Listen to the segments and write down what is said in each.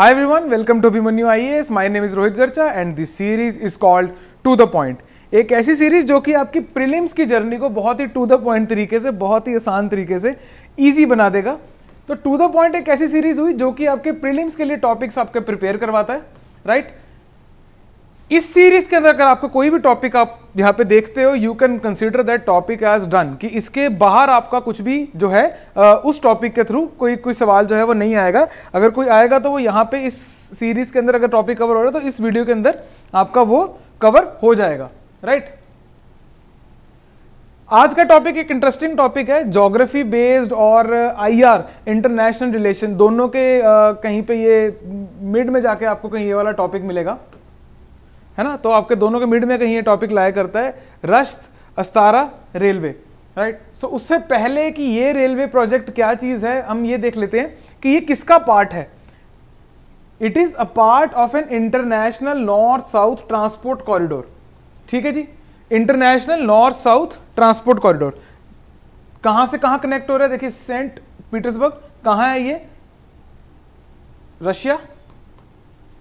Welcome to welcome to I S my name is Rohit Garcha and this series is called to the point एक ऐसी series जो कि आपकी prelims की journey को बहुत ही टू द पॉइंट तरीके से बहुत ही आसान तरीके से इजी बना देगा तो टू द पॉइंट एक ऐसी सीरीज हुई जो कि आपके प्रीलिम्स के लिए टॉपिक्स आपके प्रिपेयर करवाता है राइट right? इस सीरीज के अंदर अगर आपको कोई भी टॉपिक आप यहां पे देखते हो you can consider that topic as done कि इसके बाहर आपका कुछ भी जो है उस टॉपिक के थ्रू कोई कोई सवाल जो है वो नहीं आएगा अगर कोई आएगा तो वो यहां पे इस सीरीज के अंदर अगर टॉपिक कवर हो रहा है तो इस वीडियो के अंदर आपका वो कवर हो जाएगा राइट right? आज का टॉपिक एक इंटरेस्टिंग टॉपिक है जोग्राफी बेस्ड और आईआर इंटरनेशनल रिलेशन दोनों के आ, कहीं पे ये मिड में जाके आपको कहीं ये वाला टॉपिक मिलेगा है ना तो आपके दोनों के मिड में कहीं ये टॉपिक लाया करता है रश्त अस्तारा रेलवे राइट सो उससे पहले कि ये रेलवे प्रोजेक्ट क्या चीज़ है हम ये देख लेते हैं कि ये किसका पार्ट है it is a part of an international north south transport corridor ठीक है जी international north south transport corridor कहां से कहां कनेक्ट हो रहा है देखिए सेंट पीटर्सबर्ग कहां है ये रशिया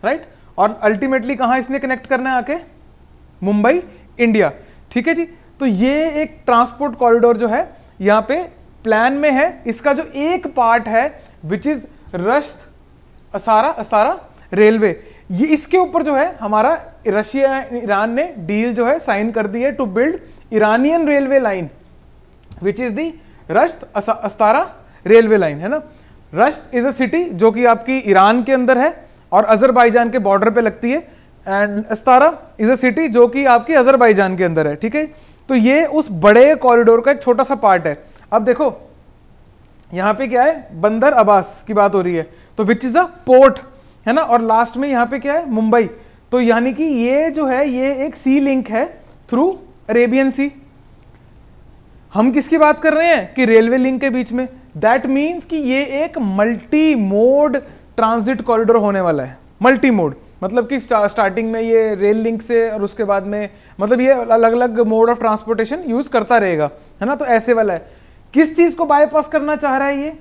राइट right? और अल्टीमेटली कहाँ इसने कनेक्ट करना है आके मुंबई इंडिया ठीक है जी तो ये एक ट्रांसपोर्ट कॉरिडोर जो है यहाँ पे प्लान में है इसका जो एक पार्ट है विच इज रश्त असारा असारा रेलवे ये इसके ऊपर जो है हमारा रशिया ईरान ने डील जो है साइन कर दी है to build Iranian railway line which is the Rasht Astara railway line है ना रश्त इज अ सिटी जो कि आपकी ईरान के अंदर है और अजरबैजान के बॉर्डर पे लगती है and Astara is a city जो कि आपकी अजरबैजान के अंदर है ठीक है तो ये उस बड़े कॉरिडोर का एक छोटा सा पार्ट है अब देखो यहाँ पे क्या है बंदर अब्बास की बात हो रही है तो विच इज़ अ पोर्ट है ना और लास्ट में यहाँ पे क्या है मुंबई तो यानी कि ये जो है ये एक सी लिंक है थ्रू अरेबियन सी हम किसकी बात कर रहे हैं कि रेलवे लिंक के बीच में दैट मीन्स कि ये एक मल्टी मोड ट्रांजिट कॉरिडोर होने वाला है मल्टी मोड मतलब कि स्टा, स्टार्टिंग में ये रेल लिंक से और उसके बाद में मतलब ये अलग अलग मोड ऑफ ट्रांसपोर्टेशन यूज़ करता रहेगा है ना तो ऐसे वाला है किस चीज़ को बायपास करना चाह रहा है ये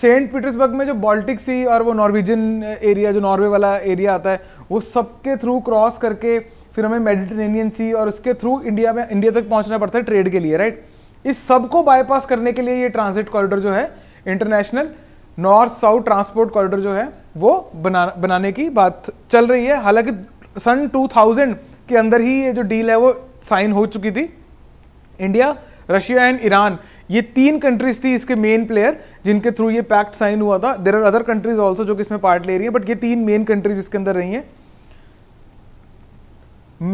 सेंट पीटर्सबर्ग में जो बाल्टिक सी और वो नॉर्वेजियन एरिया जो नॉर्वे वाला एरिया आता है वो सबके थ्रू क्रॉस करके फिर हमें मेडिटेनियन सी और उसके थ्रू इंडिया में इंडिया तक पहुंचना पड़ता है ट्रेड के लिए राइट इस सब को करने के लिए ये ट्रांसिट कॉरिडोर जो है international north south transport corridor जो है वो बना बनाने की बात चल रही है हालांकि सन 2000 के अंदर ही ये जो डील है वो साइन हो चुकी थी इंडिया रशिया एंड ईरान ये तीन कंट्रीज थी इसके मेन प्लेयर जिनके थ्रू ये पैक्ट साइन हुआ था there are other countries also जो कि इसमें पार्ट ले रही है बट ये तीन मेन कंट्रीज इसके अंदर रही है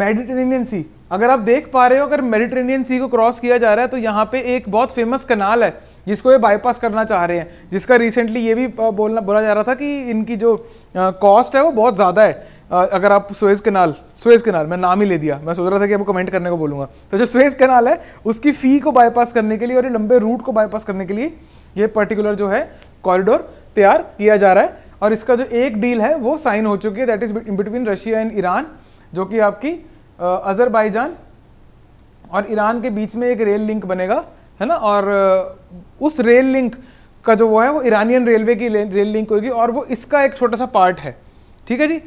मेडिटेरेनियन सी अगर आप देख पा रहे हो अगर मेडिटेरेनियन सी को क्रॉस किया जा रहा है तो यहाँ पे एक बहुत फेमस कनाल है जिसको ये बाईपास करना चाह रहे हैं जिसका रिसेंटली ये भी बोलना बोला जा रहा था कि इनकी जो कॉस्ट है वो बहुत ज़्यादा है अगर आप स्वेज कनाल स्वेज कनाल मैं नाम ही ले दिया मैं सोच रहा था कि आपको कमेंट करने को बोलूँगा तो जो स्वेज कनाल है उसकी फ़ी को बाईपास करने के लिए और लंबे रूट को बाईपास करने के लिए ये पर्टिकुलर जो है कॉरिडोर तैयार किया जा रहा है और इसका जो एक डील है वो साइन हो चुकी है that is between Russia and Iran जो कि आपकी अजरबाईजान और ईरान के बीच में एक रेल लिंक बनेगा है ना और उस रेल लिंक का जो वो है वो ईरानियन रेलवे की रेल लिंक होगी और वो इसका एक छोटा सा पार्ट है ठीक है जी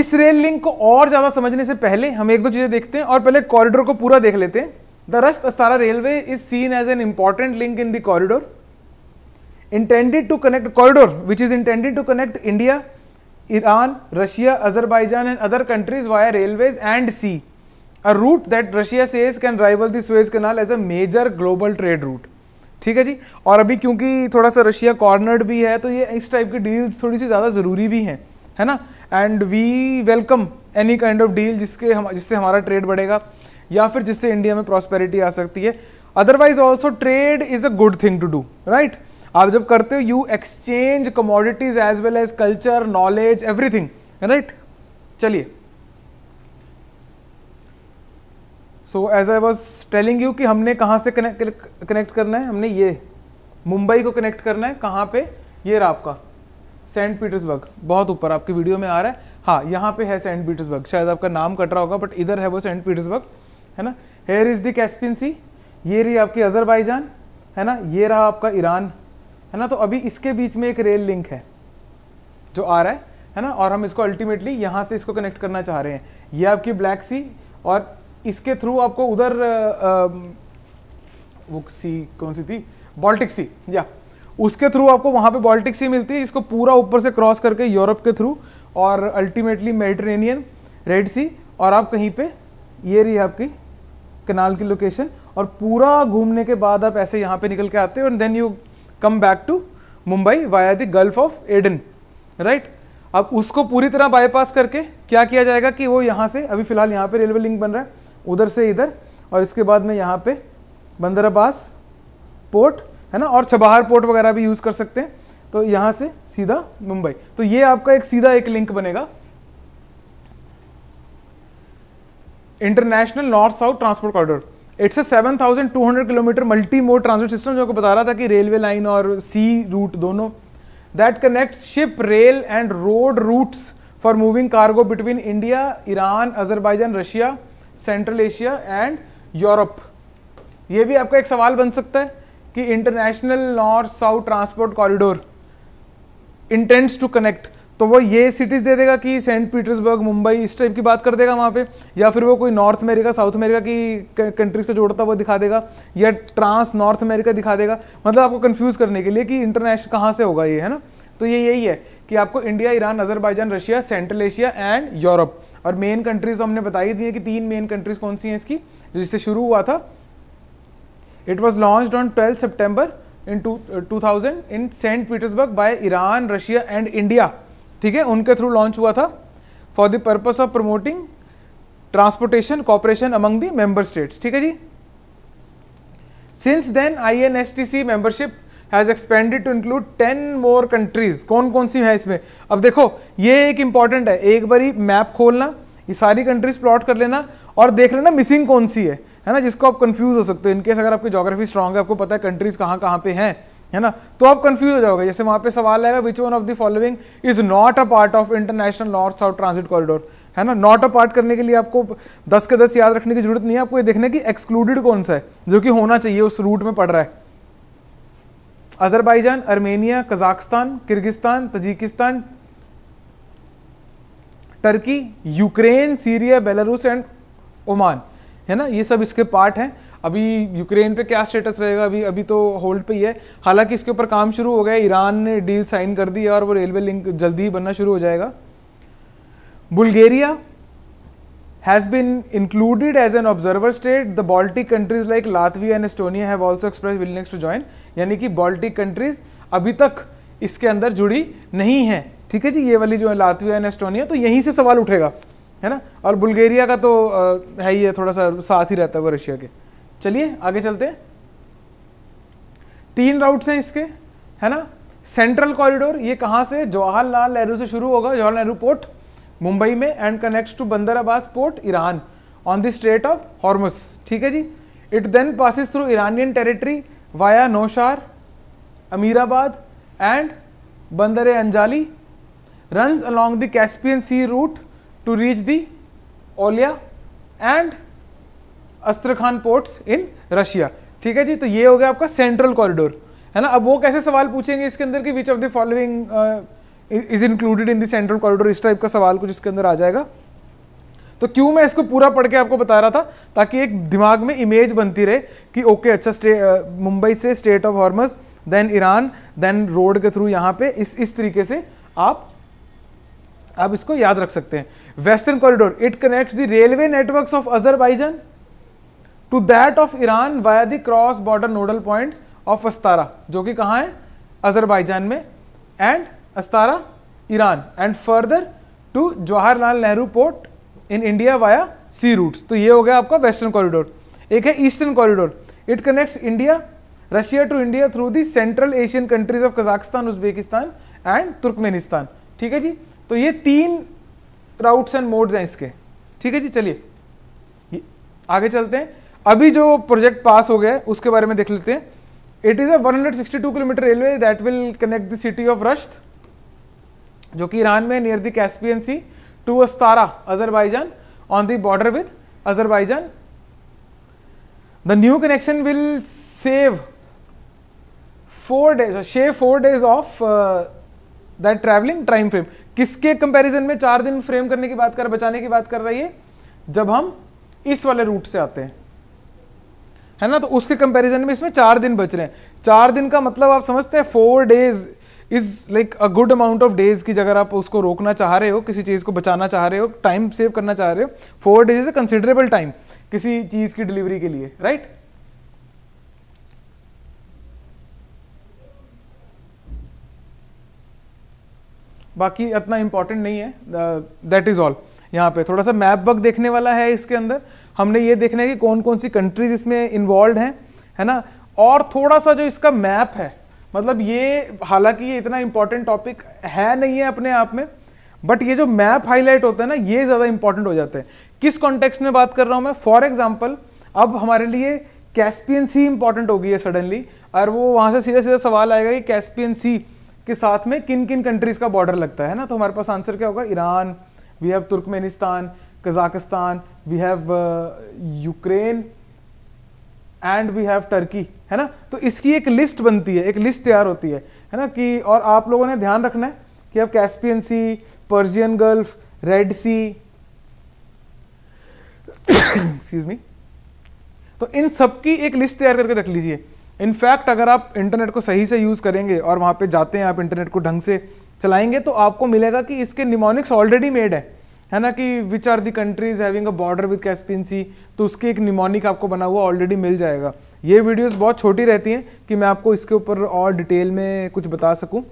इस रेल लिंक को और ज़्यादा समझने से पहले हम एक दो चीज़ें देखते हैं और पहले कॉरिडोर को पूरा देख लेते हैं the Rasht Astara railway is seen as an important link in the corridor to connect corridor which is intended to connect India Iran Russia Azerbaijan and other countries via railway and sea a route that Russia says can rival the Suez Canal as a major global trade route ठीक है जी और अभी क्योंकि थोड़ा सा Russia cornered भी है तो ये इस टाइप की डील्स थोड़ी सी ज़्यादा ज़रूरी भी हैं है ना and we welcome any kind of deal जिसके हम जिससे हमारा ट्रेड बढ़ेगा या फिर जिससे इंडिया में प्रॉस्पेरिटी आ सकती है otherwise also trade is a good thing to do right आप जब करते हो you exchange commodities as well as culture knowledge everything right चलिए so as I was telling you कि हमने कहाँ से कनेक्ट कनेक्ट करना है हमने ये मुंबई को कनेक्ट करना है कहाँ पे ये रहा आपका सेंट पीटर्सबर्ग बहुत ऊपर आपकी वीडियो में आ रहा है हाँ यहाँ पे है सेंट पीटर्सबर्ग शायद आपका नाम कट रहा होगा बट इधर है वो सेंट पीटर्सबर्ग है ना हेयर इज़ दी कैस्पिन सी ये रही आपकी अजहरबाईजान है ना ये रहा आपका ईरान है ना तो अभी इसके बीच में एक रेल लिंक है जो आ रहा है है ना और हम इसको अल्टीमेटली यहाँ से इसको कनेक्ट करना चाह रहे हैं ये आपकी ब्लैक सी और इसके थ्रू आपको उधर वो सी कौन सी थी बॉल्टिक सी या उसके थ्रू आपको वहाँ पे बॉल्टिक सी मिलती है इसको पूरा ऊपर से क्रॉस करके यूरोप के थ्रू और अल्टीमेटली मेडिटरेनियन रेड सी और आप कहीं पे ये रही आपकी कनाल की लोकेशन और पूरा घूमने के बाद आप ऐसे यहाँ पे निकल के आते हो and then you come back to Mumbai via the gulf of Aden right अब उसको पूरी तरह बाईपास करके क्या किया जाएगा कि वो यहाँ से अभी फिलहाल यहाँ पे रेलवे लिंक बन रहा है उधर से इधर और इसके बाद में यहाँ पे बंदराबास पोर्ट है ना और चबाहर पोर्ट वगैरह भी यूज़ कर सकते हैं तो यहाँ से सीधा मुंबई तो ये आपका एक सीधा एक लिंक बनेगा international north south transport corridor it's a seven thousand two hundred kilometre multi mode transport system जो आपको बता रहा था कि रेलवे लाइन और सी रूट दोनों that connect ship rail and road routes for moving cargo between India Iran Azerbaijan Russia central Asia and Europe ये भी आपका एक सवाल बन सकता है कि international north south transport corridor intends to connect तो वो ये सिटीज़ दे देगा कि सेंट पीटर्सबर्ग मुंबई इस टाइप की बात कर देगा वहाँ पे या फिर वो कोई नॉर्थ अमेरिका साउथ अमेरिका की कंट्रीज़ को जोड़ता हुआ दिखा देगा या ट्रांस नॉर्थ अमेरिका दिखा देगा मतलब आपको कंफ्यूज करने के लिए कि इंटरनेशनल कहाँ से होगा ये है ना तो ये यही है कि आपको India Iran Azerbaijan Russia central Asia and Europe और मेन कंट्रीज हमने बताई दी है कि तीन मेन कंट्रीज कौन सी हैं इसकी जिससे शुरू हुआ था it was launch on twelfth September in two thousand in saint Petersburg by Iran Russia and India ठीक है उनके थ्रू लॉन्च हुआ था for the purpose of promoting transportation cooperation among the member states ठीक है जी since then I N S T C membership has expanded to include ten more countries कौन कौन सी है इसमें अब देखो ये एक इंपॉर्टेंट है एक बारी मैप खोलना ये सारी कंट्रीज़ प्लॉट कर लेना और देख लेना मिसिंग कौन सी है है ना जिसको आप कंफ्यूज हो सकते हो इनकेस अगर आपकी जोग्राफी स्ट्रांग है आपको पता है कंट्रीज़ कहाँ कहाँ पे हैं है ना तो आप कंफ्यूज हो जाओगे जैसे वहाँ पे सवाल आएगा which one of the following is not a part of international north south transit corridor है ना नॉट अ पार्ट करने के लिए आपको दस के दस याद रखने की जरूरत नहीं है आपको ये देखना कि एक्सक्लूडेड कौन सा है जो कि होना चाहिए उस रूट में पड़ रहा है Azerbaijan Armenia Kazakhstan Kyrgyzstan Tajikistan Turkey Ukraine Syria Belarus and Oman है ना ये सब इसके पार्ट हैं अभी यूक्रेन पे क्या स्टेटस रहेगा अभी अभी तो होल्ड पे ही है हालांकि इसके ऊपर काम शुरू हो गया ईरान ने डील साइन कर दी है और वो रेलवे लिंक जल्दी ही बनना शुरू हो जाएगा Bulgaria has been included as an observer state. The Baltic countries like Latvia and Estonia have also expressed willingness to join. यानी कि Baltic countries अभी तक इसके अंदर जुड़ी नहीं है ठीक है जी ये वाली जो है लातविया एंड एस्टोनिया तो यहीं से सवाल उठेगा है ना और बुल्गेरिया का तो आ, है ही है थोड़ा सा साथ ही रहता है वो रशिया के चलिए आगे चलते हैं तीन राउट्स हैं इसके है ना सेंट्रल कॉरिडोर ये कहाँ से जवाहरलाल नेहरू से शुरू होगा जवाहरलाल नेहरू पोर्ट मुंबई में and connect to Bandar Abbas port Iran on the strait of Hormuz ठीक है जी it then passes through Iranian territory via Nowshahr Amirabad and Bandar Anzali runs along the Caspian sea route to reach the Olya and Astrakhan ports in Russia ठीक है जी तो ये हो गया आपका सेंट्रल कॉरिडोर है ना अब वो कैसे सवाल पूछेंगे इसके अंदर कि which of the following is included in the central corridor इस टाइप का सवाल कुछ इसके अंदर आ जाएगा तो क्यों मैं इसको पूरा पढ़ के आपको बता रहा था ताकि एक दिमाग में इमेज बनती रहे कि ओके अच्छा स्टे मुंबई से strait of Hormuz then Iran then road के थ्रू यहां पे इस इस तरीके से आप आप इसको याद रख सकते हैं western corridor it connects the railway networks of Azerbaijan to that of Iran via the cross border nodal points of Astara जो कि कहाँ है अजरबैजान में and Astara Iran and further to Jawaharlal Nehru port in India via sea routes. तो ये हो गया आपका वेस्टर्न कॉरिडोर एक है eastern corridor it connects India Russia to India through the central Asian countries of Kazakhstan Uzbekistan and Turkmenistan ठीक है जी तो ये तीन राउट्स एंड मोड्स हैं इसके ठीक है जी चलिए आगे चलते हैं अभी जो प्रोजेक्ट पास हो गया है उसके बारे में देख लेते हैं it is a 162 kilometre railway that will connect the city of Rasht जो कि ईरान में near the Caspian sea to Astara Azerbaijan on the border with Azerbaijan the new connection will save four days or four days of that uh, time frame uh, किसके comparison में चार दिन frame करने की बात कर बचाने की बात कर रही है जब हम इस वाले रूट से आते हैं है ना तो उसके कंपैरिजन में इसमें चार दिन बच रहे हैं चार दिन का मतलब आप समझते हैं four days is like a good amount of days की अगर आप उसको रोकना चाह रहे हो किसी चीज़ को बचाना चाह रहे हो टाइम सेव करना चाह रहे हो four days is a considerable time किसी चीज़ की डिलीवरी के लिए राइट right? बाकी इतना इंपॉर्टेंट नहीं है दैट इज़ ऑल यहाँ पे थोड़ा सा मैप वर्क देखने वाला है इसके अंदर हमने ये देखना है कि कौन कौन सी कंट्रीज इसमें इन्वॉल्व हैं है ना और थोड़ा सा जो इसका मैप है मतलब ये हालांकि ये इतना इंपॉर्टेंट टॉपिक है नहीं है अपने आप में बट ये जो मैप हाईलाइट होता है ना ये ज़्यादा इंपॉर्टेंट हो जाते हैं किस कॉन्टेक्स्ट में बात कर रहा हूँ मैं फॉर एग्जाम्पल अब हमारे लिए कैस्पियन सी इंपॉर्टेंट हो गई है सडनली और वो वहाँ से सीधा सीधा सवाल आएगा कि कैस्पियन सी के साथ में किन किन कंट्रीज़ का बॉर्डर लगता है ना तो हमारे पास आंसर क्या होगा Iran we have Turkmenistan Kazakhstan we have Ukraine and we have Turkey है ना तो इसकी एक लिस्ट बनती है एक लिस्ट तैयार होती है है ना कि और आप लोगों ने ध्यान रखना है कि अब Caspian sea Persian gulf red sea excuse me तो इन सब की एक लिस्ट तैयार करके रख लीजिए इनफैक्ट अगर आप इंटरनेट को सही से यूज़ करेंगे और वहां पे जाते हैं आप इंटरनेट को ढंग से चलाएंगे तो आपको मिलेगा कि इसके निमोनिक्स ऑलरेडी मेड है है ना कि which are the countries having a border with Caspian sea तो उसकी एक निमोनिक आपको बना हुआ ऑलरेडी मिल जाएगा ये वीडियोस बहुत छोटी रहती हैं कि मैं आपको इसके ऊपर और डिटेल में कुछ बता सकूं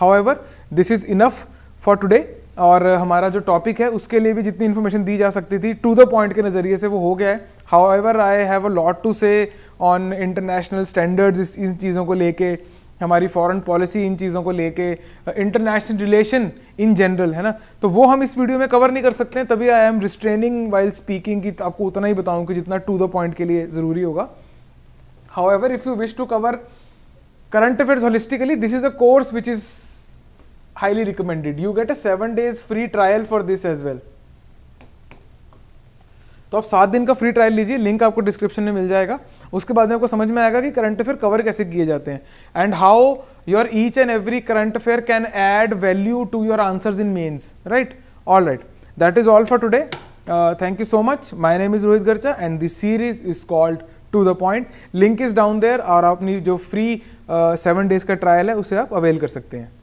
however this is enough for today और हमारा जो टॉपिक है उसके लिए भी जितनी इन्फॉर्मेशन दी जा सकती थी टू द पॉइंट के नज़रिए से वो हो गया है however I have a lot to say on international standards इस इन चीज़ों को लेके हमारी फॉरेन पॉलिसी इन चीज़ों को लेके इंटरनेशनल रिलेशन इन जनरल है ना तो वो हम इस वीडियो में कवर नहीं कर सकते हैं तभी I am restraining while speaking की आपको उतना ही बताऊं कि जितना टू द पॉइंट के लिए ज़रूरी होगा however if you wish to cover current affairs holistically this is a course which is highly recommended you get a seven days free trial for this as well तो आप सात दिन का free trial लीजिए link आपको description में मिल जाएगा उसके बाद में आपको समझ में आएगा कि करंट अफेयर कवर कैसे किए जाते हैं and how your each and every current affair can add value to your answers in mains right all right that is all for today thank you so much my name is Rohit Garcha and this series is called to the point link is down there और अपनी जो free seven days का trial है उसे आप avail कर सकते हैं